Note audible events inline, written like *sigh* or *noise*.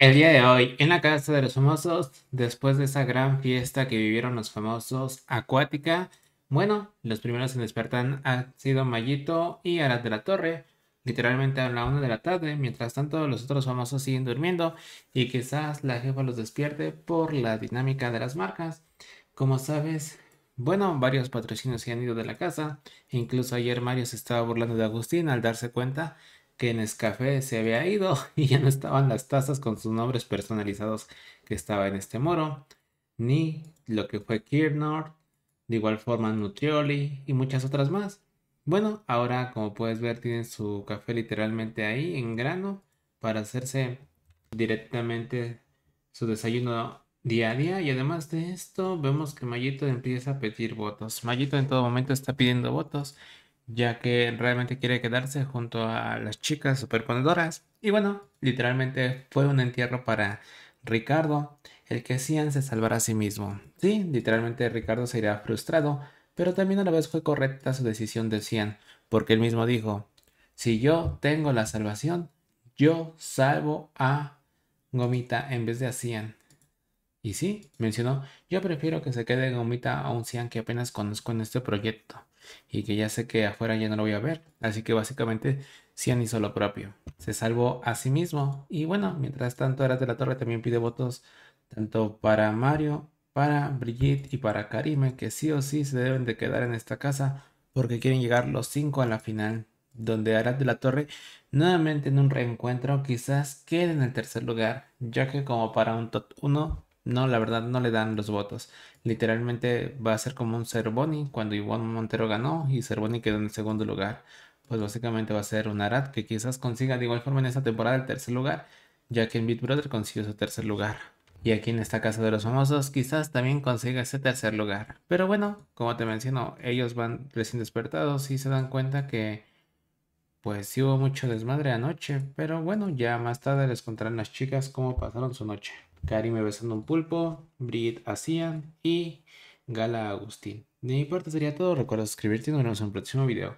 El día de hoy, en la casa de los famosos, después de esa gran fiesta que vivieron los famosos acuática, bueno, los primeros en despertar han sido Mayito y Arad de la Torre, literalmente a la una de la tarde, mientras tanto los otros famosos siguen durmiendo y quizás la jefa los despierte por la dinámica de las marcas. Como sabes, bueno, varios patrocinios se han ido de la casa, incluso ayer Mario se estaba burlando de Agustín al darse cuenta que en Nescafé se había ido *laughs* y ya no estaban las tazas con sus nombres personalizados que estaba en este moro, ni lo que fue Kirnor, de igual forma Nutrioli y muchas otras más. Bueno, ahora como puedes ver tienen su café literalmente ahí en grano para hacerse directamente su desayuno día a día y además de esto vemos que Mayito empieza a pedir votos. Mayito en todo momento está pidiendo votos ya que realmente quiere quedarse junto a las chicas superponedoras. Y bueno, literalmente fue un entierro para Ricardo, el que Cian se salvará a sí mismo. Sí, literalmente Ricardo se irá frustrado, pero también a la vez fue correcta su decisión de Cian, porque él mismo dijo, si yo tengo la salvación, yo salvo a Gomita en vez de a Cian. Y sí, mencionó, yo prefiero que se quede Gomita a un Cian que apenas conozco en este proyecto y que ya sé que afuera ya no lo voy a ver. Así que básicamente han hizo lo propio. Se salvó a sí mismo. Y bueno, mientras tanto, Aras de la Torre también pide votos tanto para Mario, para Brigitte y para Karime, que sí o sí se deben de quedar en esta casa porque quieren llegar los cinco a la final, donde Arad de la Torre nuevamente en un reencuentro quizás quede en el tercer lugar, ya que como para un top 1 no, la verdad no le dan los votos. Literalmente va a ser como un Cerboni cuando Ivonne Montero ganó y Cerboni quedó en el segundo lugar. Pues básicamente va a ser un Arad que quizás consiga de igual forma en esta temporada el tercer lugar, ya que en Big Brother consiguió su tercer lugar. Y aquí en esta casa de los famosos quizás también consiga ese tercer lugar. Pero bueno, como te menciono, ellos van recién despertados y se dan cuenta que pues sí hubo mucho desmadre anoche, pero bueno, ya más tarde les contarán las chicas cómo pasaron su noche. Cari me besando un pulpo, Brit hacían y Gala Agustín. No importa sería todo, recuerda suscribirte y nos vemos en un próximo video.